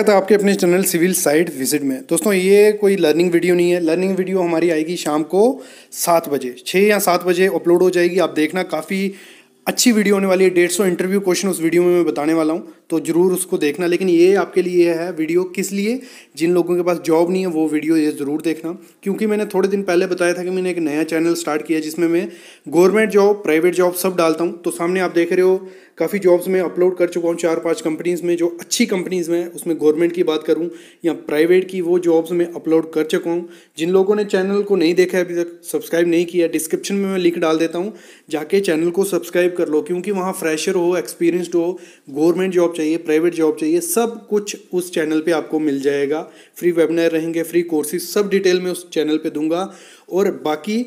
है तो आपके अपने चैनल सिविल साइड विजिट में दोस्तों ये कोई लर्निंग वीडियो नहीं है लर्निंग वीडियो हमारी आएगी शाम को सात बजे छः या सात बजे अपलोड हो जाएगी आप देखना काफ़ी अच्छी वीडियो होने वाली है डेढ़ सौ इंटरव्यू क्वेश्चन उस वीडियो में मैं बताने वाला हूँ तो ज़रूर उसको देखना लेकिन ये आपके लिए है वीडियो किस लिए जिन लोगों के पास जॉब नहीं है वो वीडियो ये ज़रूर देखना क्योंकि मैंने थोड़े दिन पहले बताया था कि मैंने एक नया चैनल स्टार्ट किया जिसमें मैं गवर्नमेंट जॉब प्राइवेट जॉब सब डालता हूँ तो सामने आप देख रहे हो काफ़ी जॉब्स में अपलोड कर चुका हूँ चार पाँच कंपनीज़ में जो अच्छी कंपनीज़ में उसमें गवर्नमेंट की बात करूँ या प्राइवेट की वो जॉब्स में अपलोड कर चुका हूँ जिन लोगों ने चैनल को नहीं देखा अभी तक सब्सक्राइब नहीं किया डिस्क्रिप्शन में मैं लिंक डाल देता हूँ जाके चैनल को सब्सक्राइब कर लो क्योंकि वहाँ फ्रेशर हो एक्सपीरियंसड हो गवर्नमेंट जॉब चाहिए प्राइवेट जॉब चाहिए सब कुछ उस चैनल पे आपको मिल जाएगा फ्री वेबिनार रहेंगे फ्री कोर्सेज सब डिटेल में उस चैनल पे दूंगा और बाकी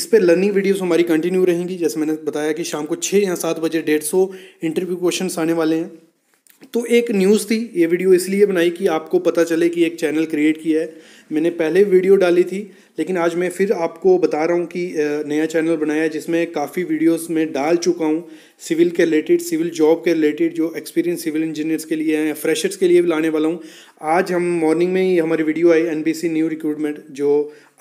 इस पर लर्निंग वीडियोस हमारी कंटिन्यू रहेंगी जैसे मैंने बताया कि शाम को छः या सात बजे डेढ़ सौ इंटरव्यू क्वेश्चन आने वाले हैं तो एक न्यूज़ थी ये वीडियो इसलिए बनाई कि आपको पता चले कि एक चैनल क्रिएट किया है मैंने पहले वीडियो डाली थी लेकिन आज मैं फिर आपको बता रहा हूँ कि नया चैनल बनाया है जिसमें काफ़ी वीडियोस में डाल चुका हूँ सिविल के रिलेटेड सिविल जॉब के रिलेटेड जो एक्सपीरियंस सिविल इंजीनियर्स के लिए हैं फ्रेशर्स के लिए भी लाने वाला हूँ आज हम मॉर्निंग में ही हमारी वीडियो आई एन न्यू रिक्रूटमेंट जो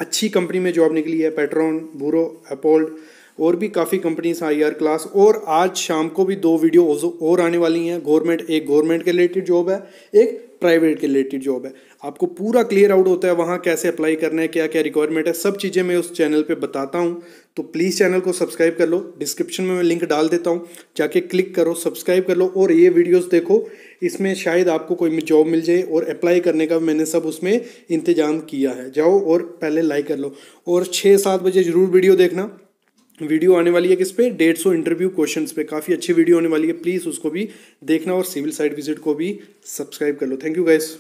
अच्छी कंपनी में जॉब निकली है पेट्रॉन बूरो एपोल्ड और भी काफ़ी कंपनीज आई आर क्लास और आज शाम को भी दो वीडियो और आने वाली हैं गवर्नमेंट एक गवर्नमेंट के रिलेटेड जॉब है एक प्राइवेट के रिलेटेड जॉब है आपको पूरा क्लियर आउट होता है वहाँ कैसे अप्लाई करना है क्या क्या रिक्वायरमेंट है सब चीज़ें मैं उस चैनल पे बताता हूँ तो प्लीज़ चैनल को सब्सक्राइब कर लो डिस्क्रिप्शन में मैं लिंक डाल देता हूँ जाके क्लिक करो सब्सक्राइब कर लो और ये वीडियोस देखो इसमें शायद आपको कोई जॉब मिल जाए और अप्लाई करने का मैंने सब उसमें इंतजाम किया है जाओ और पहले लाइक कर लो और छः सात बजे ज़रूर वीडियो देखना वीडियो आने वाली है किस पे डेढ़ सौ इंटरव्यू क्वेश्चन पे काफ़ी अच्छी वीडियो आने वाली है प्लीज़ उसको भी देखना और सिविल साइट विजिट को भी सब्सक्राइब कर लो थैंक यू गाइस